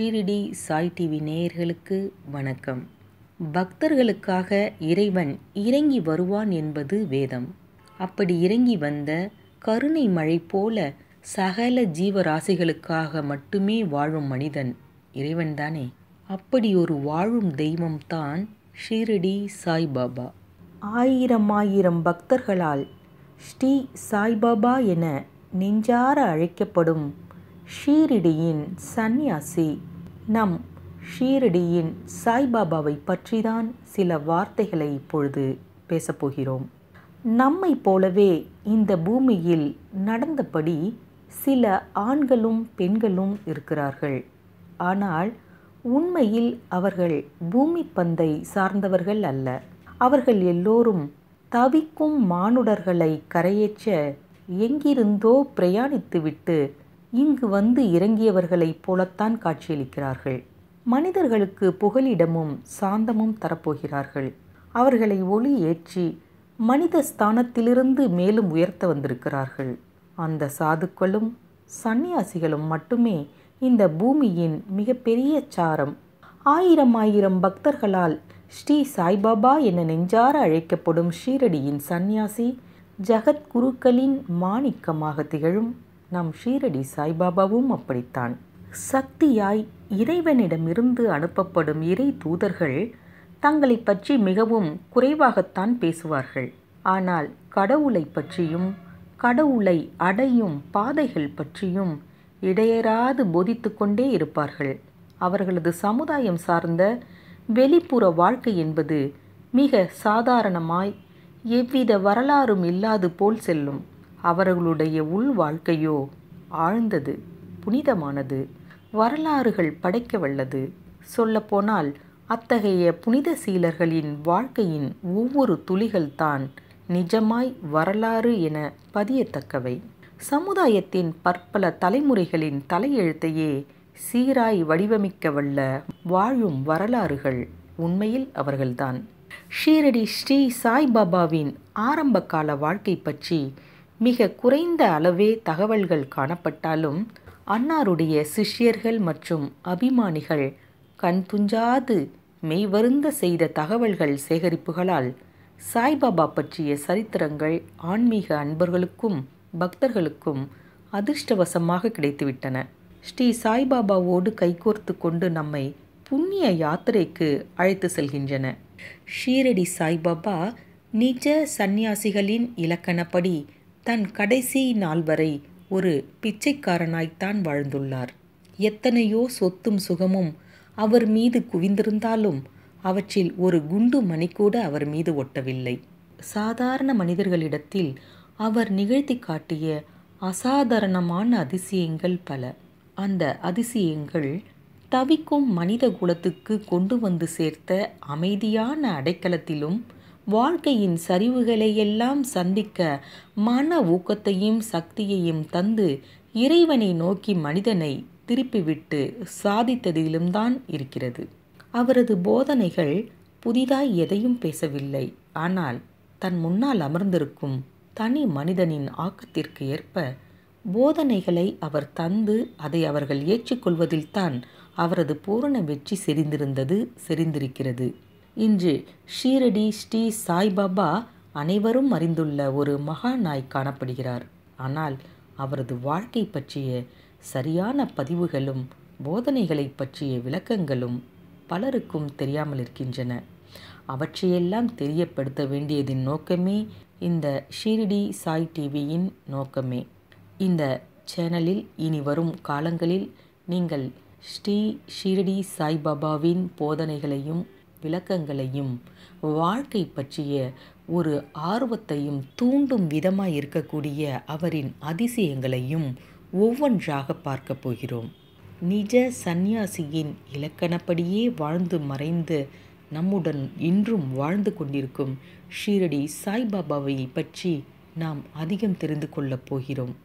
Shirdi Sai TV நேயர்களுக்கு வணக்கம் பக்தர்களுக்காக இறைவன் இறங்கி வருவான் என்பது வேதம் அப்படி இறங்கி வந்த கருணை மழை போல சகல ஜீவராசிகளுக்காக மட்டுமே வாழும் மனிதன் இறைவன்தானே அப்படி ஒரு வாழும் தெய்வம்தான் ஷீரடி சாய்பாபா ஆயிரம் ஆயிரம் பக்தர்களால் ஸ்ரீ சாய்பாபா என நெஞ்சார அழைக்கப்படும் ஷீரிடியின் சந்நியாசி நம் ஷீரடியின் சாய்பாபாவை பற்றிதான் சில வார்த்தைகளை இப்பொழுது பேசப்போகிறோம் நம்மை போலவே இந்த பூமியில் நடந்தபடி சில ஆண்களும் பெண்களும் இருக்கிறார்கள் ஆனால் உண்மையில் அவர்கள் பூமி பந்தை சார்ந்தவர்கள் அல்ல அவர்கள் எல்லோரும் தவிக்கும் மானுடர்களை கரையேற்ற எங்கிருந்தோ பிரயாணித்துவிட்டு இங்கு வந்து இறங்கியவர்களைப் போலத்தான் காட்சியளிக்கிறார்கள் மனிதர்களுக்கு புகலிடமும் சாந்தமும் தரப்போகிறார்கள் அவர்களை ஒளி ஏற்றி மனித ஸ்தானத்திலிருந்து மேலும் உயர்த்த வந்திருக்கிறார்கள் அந்த சாதுக்களும் சன்னியாசிகளும் மட்டுமே இந்த பூமியின் மிகப்பெரிய சாரம் ஆயிரம் ஆயிரம் பக்தர்களால் ஸ்ரீ சாய்பாபா என நெஞ்சார அழைக்கப்படும் ஷீரடியின் சந்நியாசி ஜகத்குருக்களின் மாணிக்கமாக திகழும் நம் ஷீரடி சாய்பாபாவும் அப்படித்தான் சக்தியாய் இறைவனிடமிருந்து அனுப்பப்படும் இறை தூதர்கள் தங்களை பற்றி மிகவும் குறைவாகத்தான் பேசுவார்கள் ஆனால் கடவுளை பற்றியும் கடவுளை அடையும் பாதைகள் பற்றியும் இடையராது போதித்து கொண்டே இருப்பார்கள் அவர்களது சமுதாயம் சார்ந்த வெளிப்புற வாழ்க்கை என்பது மிக சாதாரணமாய் எவ்வித வரலாறும் இல்லாது போல் செல்லும் அவர்களுடைய உள் வாழ்க்கையோ ஆழ்ந்தது புனிதமானது வரலாறுகள் படைக்க வல்லது சொல்லப்போனால் அத்தகைய புனித சீலர்களின் வாழ்க்கையின் ஒவ்வொரு துளிகள்தான் நிஜமாய் வரலாறு என பதியத்தக்கவை சமுதாயத்தின் பற்பல தலைமுறைகளின் தலையெழுத்தையே சீராய் வடிவமைக்க வல்ல வாழும் வரலாறுகள் உண்மையில் அவர்கள்தான் ஷீரடி ஸ்ரீ சாய்பாபாவின் ஆரம்பகால வாழ்க்கை பற்றி மிக குறைந்த அளவே தகவல்கள் காணப்பட்டாலும் அன்னாருடைய சிஷ்யர்கள் மற்றும் அபிமானிகள் கண் துஞ்சாது மெய்வருந்த செய்த தகவல்கள் சேகரிப்புகளால் சாய்பாபா பற்றிய சரித்திரங்கள் ஆன்மீக அன்பர்களுக்கும் பக்தர்களுக்கும் அதிர்ஷ்டவசமாக கிடைத்துவிட்டன ஸ்ரீ சாய்பாபாவோடு கைகோர்த்து கொண்டு நம்மை புண்ணிய யாத்திரைக்கு அழைத்து செல்கின்றன ஷீரடி சாய்பாபா நிஜ சந்நியாசிகளின் இலக்கணப்படி தன் கடைசி நாள் வரை ஒரு பிச்சைக்காரனாய்த்தான் வாழ்ந்துள்ளார் எத்தனையோ சொத்தும் சுகமும் அவர் மீது குவிந்திருந்தாலும் அவற்றில் ஒரு குண்டு மணி கூட அவர் மீது ஒட்டவில்லை சாதாரண மனிதர்களிடத்தில் அவர் நிகழ்த்தி காட்டிய அசாதாரணமான அதிசயங்கள் பல அந்த அதிசயங்கள் தவிக்கும் மனித குலத்துக்கு கொண்டு வந்து சேர்த்த அமைதியான அடைக்கலத்திலும் வாழ்க்கையின் சரிவுகளை எல்லாம் சந்திக்க மன ஊக்கத்தையும் சக்தியையும் தந்து இறைவனை நோக்கி மனிதனை திருப்பிவிட்டு சாதித்ததிலும்தான் இருக்கிறது அவரது போதனைகள் புதிதாய் எதையும் பேசவில்லை ஆனால் தன் முன்னால் அமர்ந்திருக்கும் தனி மனிதனின் ஆக்கத்திற்கு ஏற்ப போதனைகளை அவர் தந்து அதை அவர்கள் ஏற்றுக்கொள்வதில்தான் அவரது பூரண வெற்றி செறிந்திருந்தது செறிந்திருக்கிறது இன்று ஷீரடி ஸ்ரீ சாய்பாபா அனைவரும் அறிந்துள்ள ஒரு மகாநாய் காணப்படுகிறார் ஆனால் அவரது வாழ்க்கை பற்றிய சரியான பதிவுகளும் போதனைகளை பற்றிய விளக்கங்களும் பலருக்கும் தெரியாமல் இருக்கின்றன அவற்றையெல்லாம் தெரியப்படுத்த வேண்டியதின் நோக்கமே இந்த ஷீரடி சாய் டிவியின் நோக்கமே இந்த சேனலில் இனி வரும் காலங்களில் நீங்கள் ஸ்ரீ ஷீரடி சாய்பாபாவின் போதனைகளையும் விளக்கங்களையும் வாழ்க்கை பற்றிய ஒரு ஆர்வத்தையும் தூண்டும் விதமாக இருக்கக்கூடிய அவரின் அதிசயங்களையும் ஒவ்வொன்றாக பார்க்க போகிறோம் நிஜ சந்நியாசியின் இலக்கணப்படியே வாழ்ந்து மறைந்து நம்முடன் இன்றும் வாழ்ந்து கொண்டிருக்கும் ஷீரடி சாய்பாபாவை பற்றி நாம் அதிகம் தெரிந்து கொள்ளப் போகிறோம்